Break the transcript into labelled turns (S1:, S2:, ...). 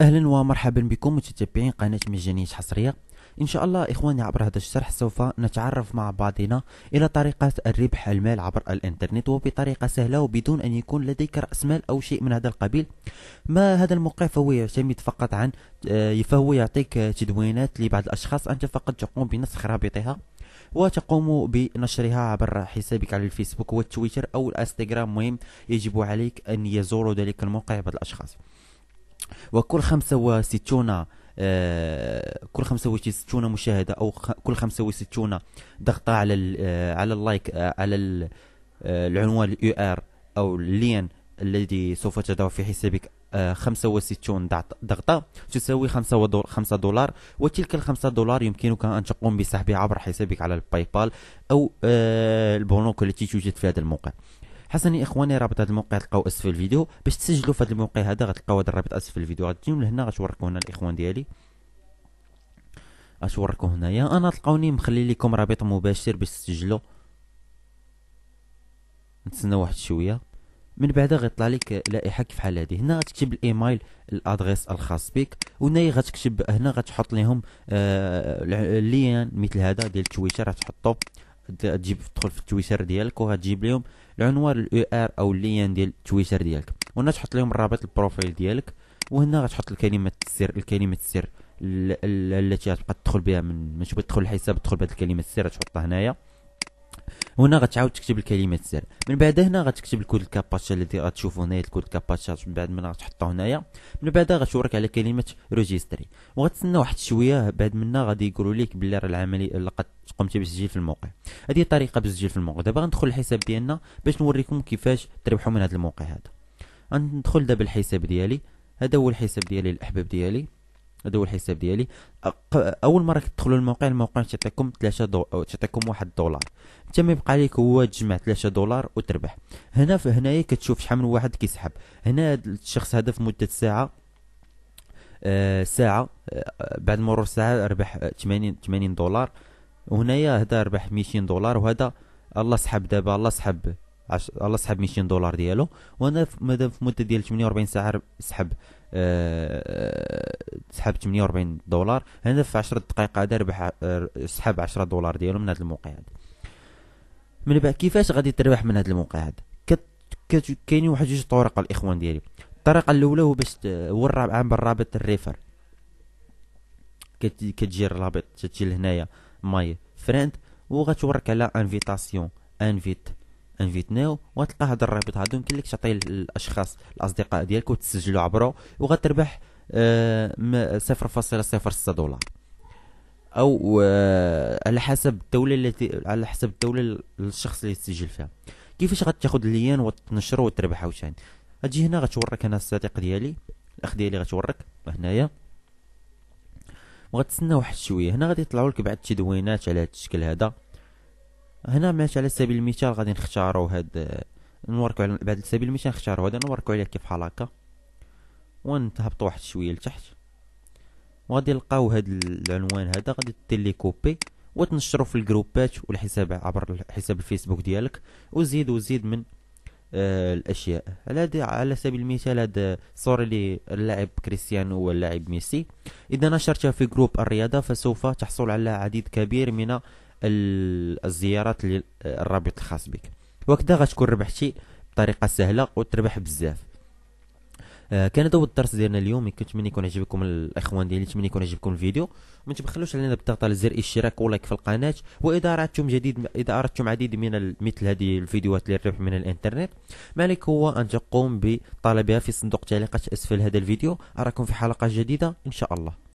S1: اهلا ومرحبا بكم متتبعين قناه مجانيه حصريه ان شاء الله اخواني عبر هذا الشرح سوف نتعرف مع بعضنا الى طريقه الربح المال عبر الانترنت وبطريقه سهله وبدون ان يكون لديك راس مال او شيء من هذا القبيل ما هذا الموقع فهو يعتمد فقط عن آه، فهو يعطيك تدوينات لبعض الاشخاص انت فقط تقوم بنسخ رابطها وتقوم بنشرها عبر حسابك على الفيسبوك والتويتر او الانستغرام مهم يجب عليك ان يزوروا ذلك الموقع بعض الاشخاص وكل 65 آه، كل 65 مشاهده او كل 65 ضغطه على آه، على اللايك آه، على العنوان اليو ار او اللين الذي سوف تضعه في حسابك 65 ضغطة تساوي 5 دولار وتلك ال 5 دولار يمكنك أن تقوم بسحبها عبر حسابك على الباي بال أو البنوك التي توجد في هذا الموقع حسنا يا اخواني رابط هذا الموقع تلقاو اسفل الفيديو باش تسجلوا في هذا الموقع هذا غتلقاو هذا الرابط اسفل الفيديو غتجيو لهنا غتوركو هنا الاخوان ديالي غتوركو هنايا انا تلقاوني مخلي لكم رابط مباشر باش تسجلوا نتسنى واحد شويه من بعد غيطلع لك لائحه كيف حال هذه هنا غتكتب الايميل الادريس الخاص بك وهنا غتكتب هنا غتحط لهم آه اللين مثل هذا ديال تويتر غتحطو تجيب تدخل في التويتر ديالك وغتجيب لهم العنوان الاو ار او اللين ديال التويتر ديالك وهنا تحط لهم الرابط البروفايل ديالك وهنا غتحط الكلمه السر الكلمه السر التي غتبقى تدخل بها من من تبغي تدخل الحساب تدخل بهذه الكلمه السر تحطها هنايا هنا غتعاود تكتب الكلمات السر من بعد هنا غتكتب الكود الكاباتشا الذي غتشوفو هنايا الكود الكاباتشا من بعد من غتحطو هنايا من بعد غتورك على كلمه ريجيستري وغتسنى واحد شويه بعد منا غادي يقولوا لك بلي راه العمليه لقد قمت بالتسجيل في الموقع هذه طريقه بالتسجيل في الموقع دابا غندخل الحساب ديالنا باش نوريكم كيفاش تربحوا من هذا الموقع هذا غندخل دابا الحساب ديالي هذا هو الحساب ديالي الاحباب ديالي هذا هو الحساب ديالي اول مره كتدخلوا الموقع الموقع تيعطيكم 3 دو... تعطيكم 1 دولار انت ما يبقى لك هو تجمع 3 دولار وتربح هنا في هنايا كتشوف شحال من واحد كيسحب هنا الشخص هذا في مده ساعه آه ساعه آه بعد مرور ساعه ربح 80 آه، 80 دولار وهنايا هذا ربح 200 دولار وهذا الله سحب دابا الله سحب الله سحب 200 دولار ديالو وانا مادام في مده ديال 48 ساعه سحب أه... آه، سحب 48 دولار انا في 10 دقائق هذا ربح آه، سحب 10 دولار ديالو من هذا الموقع هذا من بعد كيفاش غادي تربح من هذا الموقع هذا كت... كاينين واحد جوج طرق الاخوان ديالي الطريقه الاولى هو باش هو الرابع عن بالرابط الريفر كت... كتجي الرابط تجي لهنايا ماي فريند وغتورك على انفيتاسيون انفيت انفيتناو وغتلقى هذا الرابط هادو يمكن لك تعطيه للاشخاص الاصدقاء ديالك وتسجلوا عبره وغتربح 0.06 آه، دولار او آه، على حسب الدوله التي على حسب الدوله الشخص اللي تسجل فيها كيفاش غتاخذ اللين وتنشره وتربح عاوتاني غتجي هنا غتورك انا الصديق ديالي الاخ ديالي غتورك هنايا وغتسنى واحد شويه هنا غادي يطلعوا لك بعض التدوينات على هذا الشكل هذا هنا ماشي على سبيل المثال غادي نختارو هاد نوركو على بعد سبيل المثال نختارو هذا نوركو عليه كيف بحال هكا ونهبطو واحد شويه لتحت وغادي نلقاو هاد العنوان هذا غادي دير لي كوبي وتنشرو في الجروبات والحساب عبر حساب الفيسبوك ديالك وزيد وزيد من آه، الاشياء على دي على سبيل المثال هاد صور لي اللاعب كريستيانو واللاعب ميسي اذا نشرتها في جروب الرياضه فسوف تحصل على عديد كبير من الزيارات للرابط الخاص بك وكذا غتكون ربحتي بطريقه سهله وتربح بزاف آه كان هذا هو الدرس ديالنا اليوم كنتمنى يكون عجبكم الاخوان ديالي نتمنى يكون عجبكم الفيديو ما تبخلوش علينا بالضغط على زر الاشتراك ولايك في القناه واذا اردتم جديد اذا اردتم عديد من مثل هذه الفيديوهات للربح من الانترنت ما عليك هو ان تقوم بطلبها في صندوق التعليقات اسفل هذا الفيديو اراكم في حلقه جديده ان شاء الله